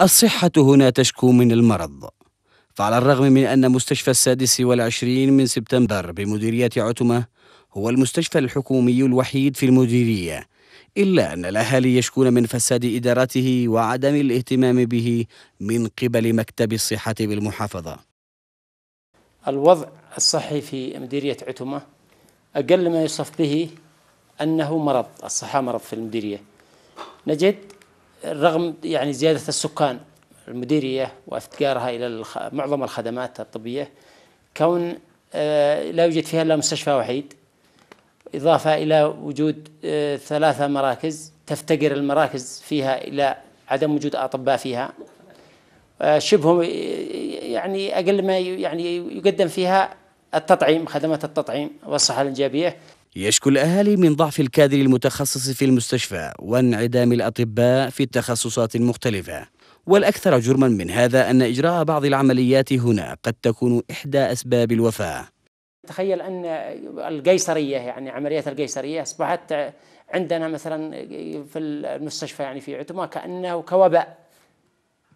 الصحة هنا تشكو من المرض فعلى الرغم من أن مستشفى السادس والعشرين من سبتمبر بمديرية عتمة هو المستشفى الحكومي الوحيد في المديرية إلا أن الأهالي يشكون من فساد إدارته وعدم الاهتمام به من قبل مكتب الصحة بالمحافظة الوضع الصحي في مديرية عتمة أقل ما يوصف به أنه مرض الصحة مرض في المديرية نجد رغم يعني زيادة السكان المديرية وافتقارها إلى معظم الخدمات الطبية كون آه، لا يوجد فيها إلا مستشفى وحيد إضافة إلى وجود آه، ثلاثة مراكز تفتقر المراكز فيها إلى عدم وجود أطباء فيها آه، شبه يعني أقل ما يعني يقدم فيها التطعيم خدمات التطعيم والصحة الإنجابية يشكو الأهالي من ضعف الكادر المتخصص في المستشفى وانعدام الأطباء في التخصصات المختلفة والأكثر جرما من هذا أن إجراء بعض العمليات هنا قد تكون إحدى أسباب الوفاة تخيل أن القيصرية يعني عمليات القيصرية أصبحت عندنا مثلا في المستشفى يعني في عتمة كأنه كوباء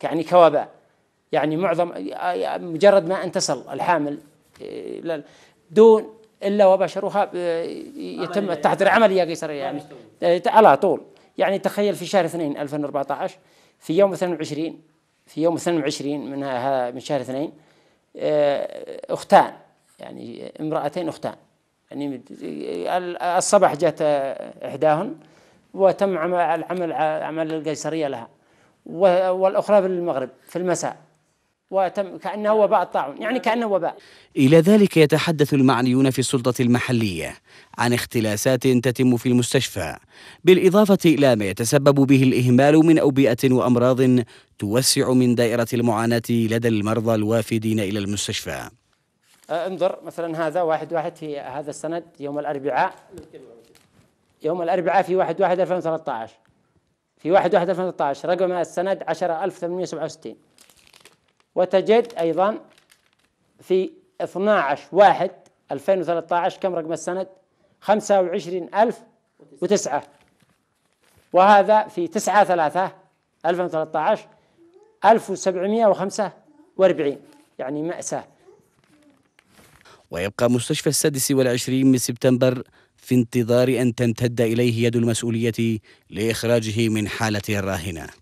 يعني كوباء يعني معظم مجرد ما أن تصل الحامل دون إلا وبشرها آه، يتم التحضير يعني عملية قيصرية يعني آه، على طول يعني تخيل في شهر 2 2014 في يوم 22 في يوم 22 من من شهر 2 آه، أختان يعني امرأتين أختان يعني الصباح جت إحداهن وتم العمل عمل القيصرية لها والأخرى في المغرب في المساء وتم كأنه وباء الطاعون يعني كأنه وباء إلى ذلك يتحدث المعنيون في السلطة المحلية عن اختلاسات تتم في المستشفى بالإضافة إلى ما يتسبب به الإهمال من أوبئة وأمراض توسع من دائرة المعاناة لدى المرضى الوافدين إلى المستشفى أه، انظر مثلا هذا واحد واحد في هذا السند يوم الأربعاء يوم الأربعاء في واحد واحد 2013 في واحد واحد 2013 رقم السند 10867 وتجد أيضا في 12 واحد 2013 كم رقم السند 25009 وهذا في 9 3 2013 1745 يعني مأساة ويبقى مستشفى السادس والعشرين من سبتمبر في انتظار أن تمتد إليه يد المسؤولية لإخراجه من حالته الراهنة